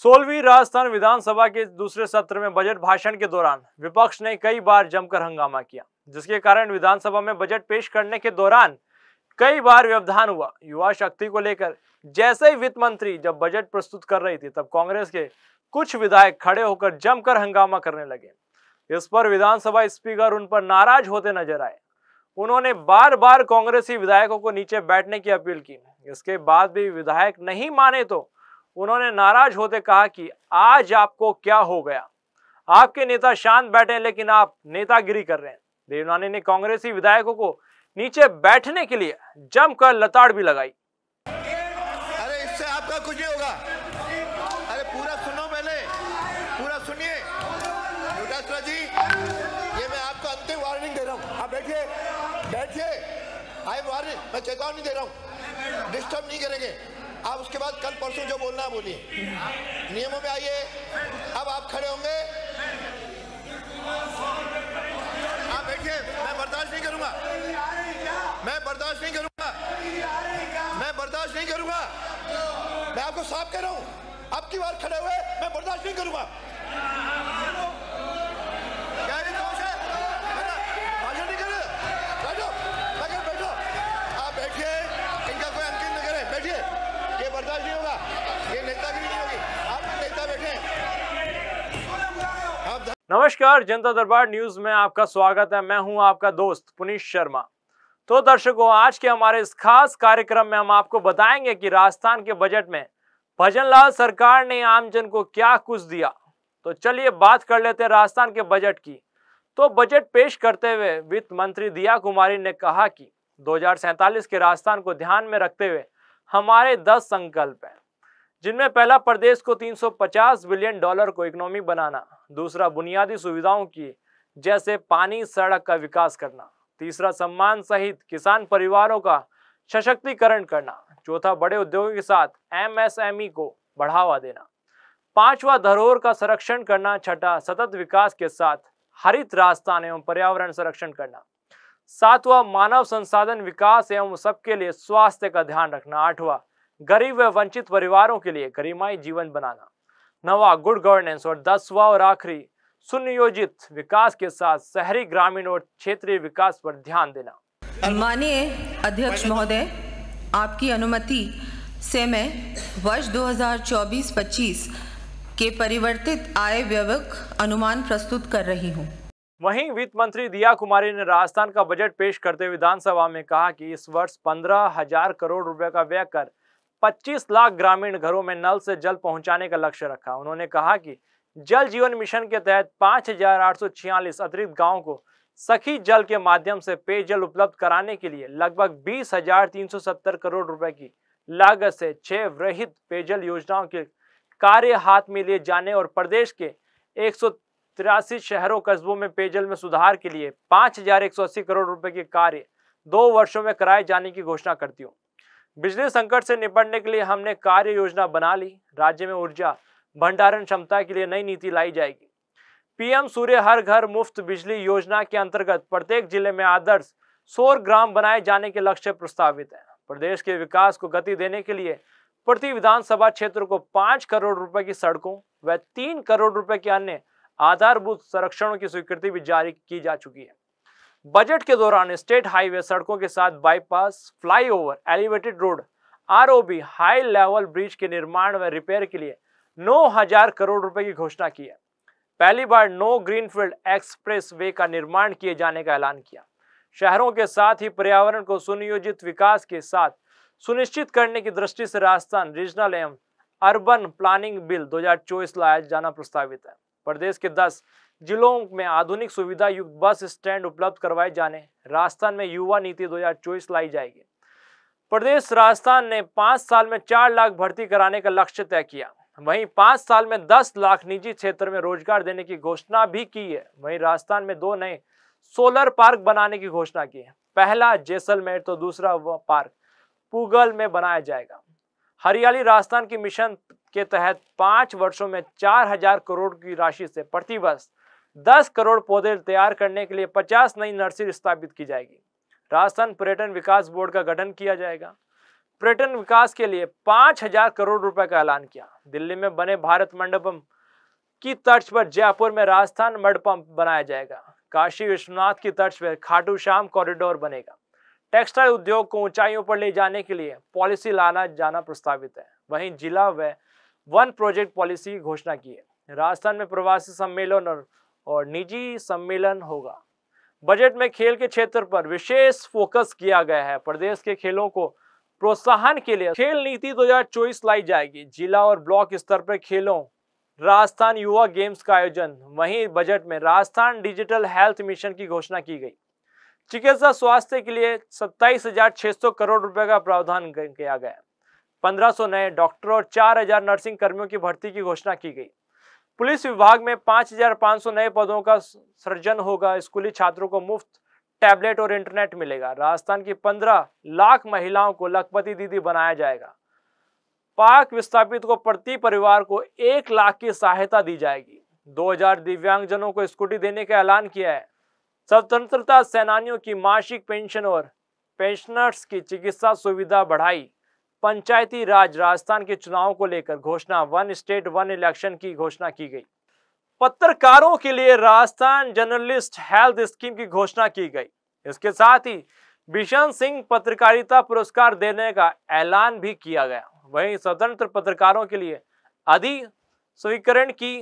सोलहवीं राजस्थान विधानसभा के दूसरे सत्र में बजट भाषण के दौरान विपक्ष ने कई बार जमकर हंगामा किया जिसके कारण विधानसभा में बजट पेश करने के दौरान कई बार व्यवधान हुआ युवा शक्ति को लेकर जैसे ही वित्त मंत्री जब बजट प्रस्तुत कर रही थी तब कांग्रेस के कुछ विधायक खड़े होकर जमकर हंगामा करने लगे इस पर विधानसभा स्पीकर उन पर नाराज होते नजर आए उन्होंने बार बार कांग्रेसी विधायकों को नीचे बैठने की अपील की इसके बाद भी विधायक नहीं माने तो उन्होंने नाराज होते कहा कि आज आपको क्या हो गया आपके नेता शांत बैठे लेकिन आप नेतागिरी कर रहे हैं देवनानी ने कांग्रेसी विधायकों को नीचे बैठने के लिए जमकर लताड़ भी लगाई अरे इससे आपका कुछ नहीं होगा भाई बाहर मैं चेतावनी दे रहा हूँ डिस्टर्ब नहीं करेंगे आप उसके बाद कल परसों जो बोलना है बोलिए नियमों में आइए अब आप खड़े होंगे आप बैठिए मैं बर्दाश्त नहीं करूंगा मैं बर्दाश्त नहीं करूंगा मैं बर्दाश्त नहीं करूंगा मैं आपको साफ कह रहा हूँ अब की बार खड़े हुए मैं बर्दाश्त नहीं करूंगा ये नहीं आप नेता बैठे नमस्कार जनता दरबार न्यूज में आपका स्वागत है मैं हूं आपका दोस्त पुनीत शर्मा तो दर्शकों आज के हमारे इस खास कार्यक्रम में हम आपको बताएंगे कि राजस्थान के बजट में भजनलाल सरकार ने आमजन को क्या कुछ दिया तो चलिए बात कर लेते हैं राजस्थान के बजट की तो बजट पेश करते हुए वित्त मंत्री दिया कुमारी ने कहा कि दो के राजस्थान को ध्यान में रखते हुए हमारे दस संकल्प हैं जिनमें पहला प्रदेश को 350 बिलियन डॉलर को इकोनॉमी बनाना दूसरा बुनियादी सुविधाओं की जैसे पानी सड़क का विकास करना तीसरा सम्मान सहित किसान परिवारों का सशक्तिकरण करना चौथा बड़े उद्योगों के साथ एमएसएमई को बढ़ावा देना पांचवा धरोहर का संरक्षण करना छठा सतत विकास के साथ हरित रास्ता एवं पर्यावरण संरक्षण करना सातवां मानव संसाधन विकास एवं सबके लिए स्वास्थ्य का ध्यान रखना आठवां गरीब व वंचित परिवारों के लिए गरिमाई जीवन बनाना नवा गुड गवर्नेंस और दसवा और आखिरी सुनियोजित विकास के साथ शहरी ग्रामीण और क्षेत्रीय विकास पर ध्यान देना माननीय अध्यक्ष महोदय आपकी अनुमति से मैं वर्ष 2024-25 के परिवर्तित आय व्यवक अनुमान प्रस्तुत कर रही हूं। वहीं वित्त मंत्री दिया कुमारी ने राजस्थान का बजट पेश करते विधानसभा में कहा कि इस वर्ष पंद्रह हजार करोड़ रुपए का व्यय कर 25 लाख ग्रामीण घरों में नल से जल पहुंचाने का लक्ष्य रखा उन्होंने कहा कि जल जीवन मिशन के तहत पाँच अतिरिक्त गांवों को सखी जल के माध्यम से पेयजल उपलब्ध कराने के लिए लगभग 20,370 करोड़ रुपए की लागत से छह वृहित पेयजल योजनाओं के कार्य हाथ में लिए जाने और प्रदेश के एक शहरों कस्बों में पेयजल में सुधार के लिए 5,180 करोड़ रुपए के कार्य दो वर्षों में कराए जाने की घोषणा करती हूँ बिजली संकट से निपटने के लिए हमने कार्य योजना बना ली राज्य में ऊर्जा भंडारण क्षमता के लिए नई नीति लाई जाएगी पीएम सूर्य हर घर मुफ्त बिजली योजना के अंतर्गत प्रत्येक जिले में आदर्श सौर ग्राम बनाए जाने के लक्ष्य प्रस्तावित है प्रदेश के विकास को गति देने के लिए प्रति विधानसभा क्षेत्र को पांच करोड़ रुपए की सड़कों व तीन करोड़ रुपए के अन्य आधारभूत संरक्षणों की स्वीकृति भी जारी की जा चुकी है बजट के दौरान स्टेट हाईवे सड़कों के साथ bypass flyover elevated road ROB high level bridge के निर्माण व रिपेयर के लिए नौ हजार करोड़ रुपए की घोषणा की है पहली बार नो ग्रीनफील्ड एक्सप्रेस वे का निर्माण किए जाने का ऐलान किया शहरों के साथ ही पर्यावरण को सुनियोजित विकास के साथ सुनिश्चित करने की दृष्टि से राजस्थान रीजनल एवं अर्बन प्लानिंग बिल 2024 लाया जाना प्रस्तावित है प्रदेश के 10 जिलों में आधुनिक सुविधा युक्त बस स्टैंड उपलब्ध करवाए जाने राजस्थान में युवा नीति 2024 लाई जाएगी प्रदेश राजस्थान ने पांच साल में चार लाख भर्ती कराने का लक्ष्य तय किया वहीं पांच साल में दस लाख निजी क्षेत्र में रोजगार देने की घोषणा भी की है वहीं राजस्थान में दो नए सोलर पार्क बनाने की घोषणा की है पहला जैसलमेर तो दूसरा वह पार्क पूगल में बनाया जाएगा हरियाली राजस्थान के मिशन के तहत पांच वर्षों में चार हजार करोड़ की राशि से प्रति दस करोड़ पौधे तैयार करने के लिए पचास नई नर्सरी स्थापित की जाएगी राजस्थान पर्यटन विकास बोर्ड का गठन किया जाएगा पर्यटन विकास के लिए पाँच हजार करोड़ रुपए का ऐलान किया दिल्ली में बने भारत मंडपम की तर्ज पर जयपुर में राजस्थान मंडपम बनाया जाएगा काशी विश्वनाथ की तर्ज पर खाटू श्याम कॉरिडोर बनेगा टेक्सटाइल उद्योग को ऊंचाइयों पर ले जाने के लिए पॉलिसी लाना जाना प्रस्तावित है वहीं जिला व वन प्रोजेक्ट पॉलिसी की घोषणा की है राजस्थान में प्रवासी सम्मेलन और और निजी सम्मेलन होगा बजट में खेल के क्षेत्र पर विशेष फोकस किया गया है प्रदेश के खेलों को प्रोत्साहन के लिए खेल नीति 2024 लाई जाएगी जिला और ब्लॉक स्तर पर खेलों राजस्थान युवा गेम्स का आयोजन वहीं बजट में राजस्थान डिजिटल हेल्थ मिशन की घोषणा की गई चिकित्सा स्वास्थ्य के लिए सत्ताईस हजार छह सौ करोड़ रुपए का प्रावधान किया गया पंद्रह सौ नए डॉक्टर और चार हजार नर्सिंग कर्मियों की भर्ती की घोषणा की गई पुलिस विभाग में 5,500 नए पदों का सृजन होगा स्कूली छात्रों को मुफ्त टैबलेट और इंटरनेट मिलेगा राजस्थान की 15 लाख महिलाओं को लखपति दीदी बनाया जाएगा पाक विस्थापित को प्रति परिवार को एक लाख की सहायता दी जाएगी 2000 दिव्यांगजनों को स्कूटी देने का ऐलान किया है स्वतंत्रता सेनानियों की मासिक पेंशन और पेंशनर्स की चिकित्सा सुविधा बढ़ाई पंचायती राज राजस्थान के चुनाव को लेकर घोषणा वन स्टेट वन इलेक्शन की घोषणा की गई पत्रकारों के लिए राजस्थान जर्नलिस्ट हेल्थ स्कीम की घोषणा की गई इसके साथ ही बिशन सिंह पत्रकारिता पुरस्कार देने का ऐलान भी किया गया वहीं स्वतंत्र पत्रकारों के लिए अधि स्वीकरण की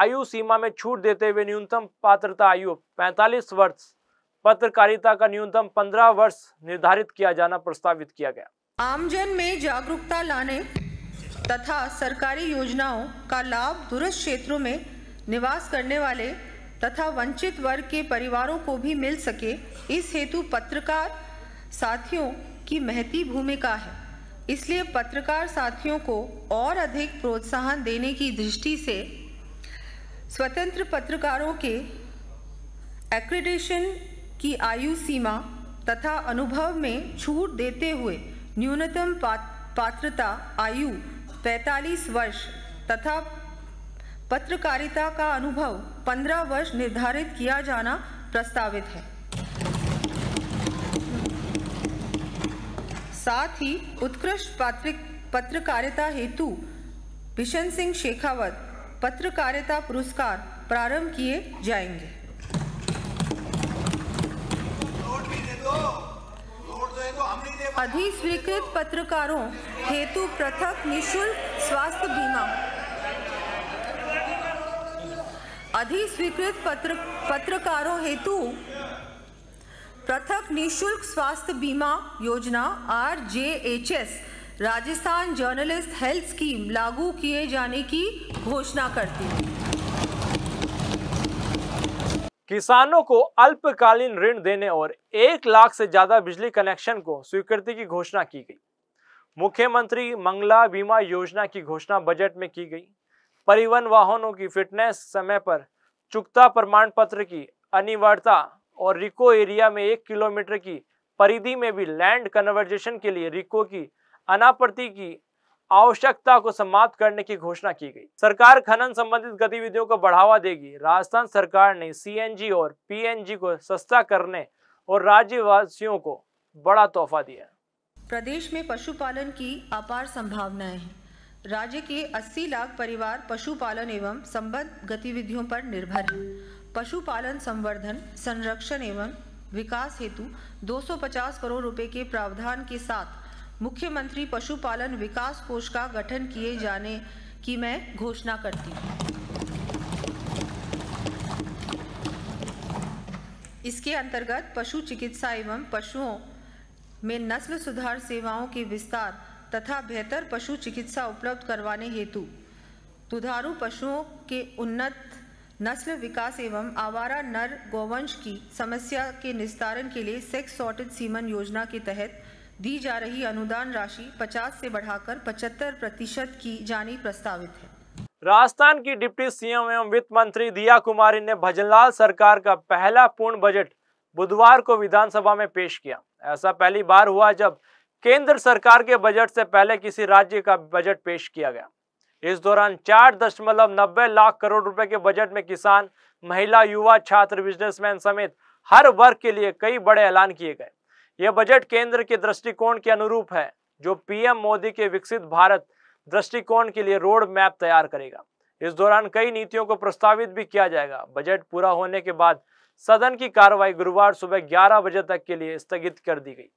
आयु सीमा में छूट देते हुए न्यूनतम पात्रता आयु 45 वर्ष पत्रकारिता का न्यूनतम 15 वर्ष निर्धारित किया जाना प्रस्तावित किया गया आमजन में जागरूकता लाने तथा सरकारी योजनाओं का लाभ दूरस्थ क्षेत्रों में निवास करने वाले तथा वंचित वर्ग के परिवारों को भी मिल सके इस हेतु पत्रकार साथियों की महती भूमिका है इसलिए पत्रकार साथियों को और अधिक प्रोत्साहन देने की दृष्टि से स्वतंत्र पत्रकारों के एक्रेडिशन की आयु सीमा तथा अनुभव में छूट देते हुए न्यूनतम पात्रता आयु 45 वर्ष तथा पत्रकारिता का अनुभव 15 वर्ष निर्धारित किया जाना प्रस्तावित है साथ ही उत्कृष्ट पात्रिक पत्रकारिता हेतु बिशन सिंह शेखावत पत्रकारिता पुरस्कार प्रारंभ किए जाएंगे अधिस्वीकृत पत्रकारों हेतु पृथक निशुल्क स्वास्थ्य बीमा अधिस्वीकृत पत्र पत्रकारों हेतु पृथक निशुल्क स्वास्थ्य बीमा योजना R J H S Rajasthan journalist health scheme लागू किए जाने की घोषणा करती है किसानों को अल्पकालीन ऋण देने और एक लाख से ज्यादा बिजली कनेक्शन को स्वीकृति की घोषणा की गई मुख्यमंत्री मंगला बीमा योजना की घोषणा बजट में की गई परिवहन वाहनों की फिटनेस समय पर चुकता प्रमाण पत्र की अनिवार्यता और रिको एरिया में एक किलोमीटर की परिधि में भी लैंड कन्वर्जेशन के लिए रिको की अनापत्ति की आवश्यकता को समाप्त करने की घोषणा की गई सरकार खनन संबंधित गतिविधियों को बढ़ावा देगी राजस्थान सरकार ने सीएनजी और पीएनजी को सस्ता करने और राज्यवासियों को बड़ा तोहफा दिया प्रदेश में पशुपालन की अपार संभावनाएं हैं राज्य के 80 लाख परिवार पशुपालन एवं संबद्ध गतिविधियों पर निर्भर हैं पशुपालन संवर्धन संरक्षण एवं विकास हेतु 250 करोड़ रुपए के प्रावधान के साथ मुख्यमंत्री पशुपालन विकास कोष का गठन किए जाने की मैं घोषणा करती हूँ इसके अंतर्गत पशु चिकित्सा एवं पशुओं में नस्ल सुधार सेवाओं के विस्तार तथा बेहतर पशु चिकित्सा उपलब्ध करवाने हेतु दुधारू पशुओं के उन्नत नस्ल विकास एवं आवारा नर गौवंश की समस्या के निस्तारण के लिए सेक्स सॉर्टेड सीमन योजना के तहत दी जा रही अनुदान राशि 50 से बढ़ाकर 75 प्रतिशत की जानी प्रस्तावित है राजस्थान की डिप्टी सीएम एवं वित्त मंत्री दिया कुमारी ने भजनलाल सरकार का पहला पूर्ण बजट बुधवार को विधानसभा में पेश किया ऐसा पहली बार हुआ जब केंद्र सरकार के बजट से पहले किसी राज्य का बजट पेश किया गया इस दौरान चार दशमलव नब्बे लाख करोड़ रुपए के बजट में किसान महिला युवा छात्र बिजनेसमैन समेत हर वर्ग के लिए कई बड़े ऐलान किए गए यह बजट केंद्र के दृष्टिकोण के अनुरूप है जो पीएम मोदी के विकसित भारत दृष्टिकोण के लिए रोड मैप तैयार करेगा इस दौरान कई नीतियों को प्रस्तावित भी किया जाएगा बजट पूरा होने के बाद सदन की कार्रवाई गुरुवार सुबह ग्यारह बजे तक के लिए स्थगित कर दी गई